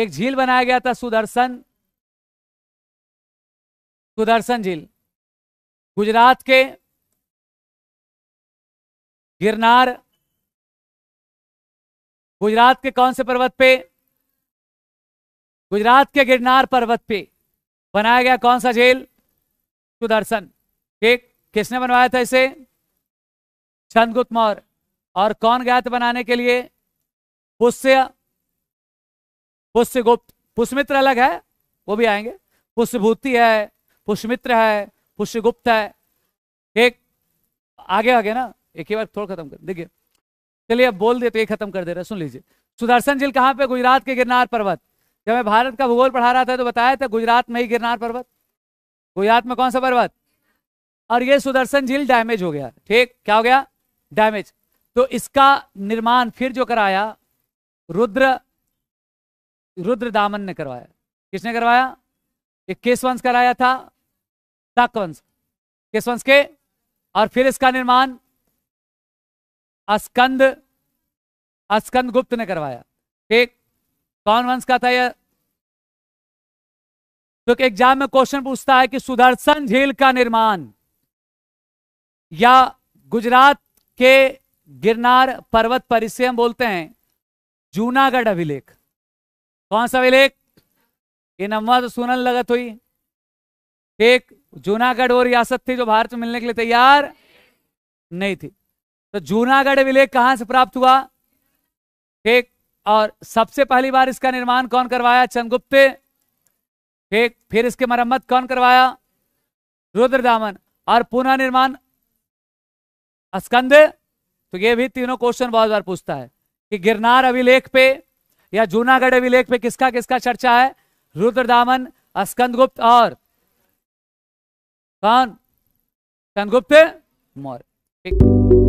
एक झील बनाया गया था सुदर्शन सुदर्शन झील गुजरात के गिरनार गुजरात के कौन से पर्वत पे गुजरात के गिरनार पर्वत पे बनाया गया कौन सा झील सुदर्शन एक किसने बनवाया था इसे चंद्रगुप्त मौर्य और कौन गया था बनाने के लिए पुष्य पुष्य गुप्त पुष्यमित्र अलग है वो भी आएंगे पुष्यभूति है पुष्यमित्र है पुष्यगुप्त है एक आगे आगे ना एक ही बार थोड़ा खत्म कर देखिए चलिए अब बोल दिए तो ये खत्म कर दे रहे सुन लीजिए सुदर्शन झील कहाँ पे गुजरात के गिरनार पर्वत जब मैं भारत का भूगोल पढ़ा रहा था तो बताया था गुजरात में ही गिरनार पर्वत गुजरात में कौन सा पर्वत और ये सुदर्शन झील डैमेज हो गया ठीक क्या हो गया डैमेज तो इसका निर्माण फिर जो कराया रुद्र रुद्र दामन ने करवाया किसने करवाया ये केस वंश कराया था शाक वंश केस वंश के और फिर इसका निर्माण अस्कंद अस्कंद गुप्त ने करवाया एक कौन वंश का था यह तो एग्जाम में क्वेश्चन पूछता है कि सुदर्शन झील का निर्माण या गुजरात के गिरनार पर्वत परिसय हम बोलते हैं जूनागढ़ अभिलेख कौन सा अभिलेख ये नवा तो सुनल लगत तो हुई एक जूनागढ़ वो रियासत थी जो भारत में मिलने के लिए तैयार नहीं थी तो जूनागढ़ अभिलेख कहां से प्राप्त हुआ एक और सबसे पहली बार इसका निर्माण कौन करवाया चंद्रगुप्त एक फिर इसके मरम्मत कौन करवाया रुद्रदामन और पुनः निर्माण स्कंद तो ये भी तीनों क्वेश्चन बहुत बार पूछता है कि गिरनार अभिलेख पे या जूनागढ़ अभिलेख पे किसका किसका चर्चा है रुद्रदामन स्कंदगुप्त और कौन स्कंदगुप्त मौर्य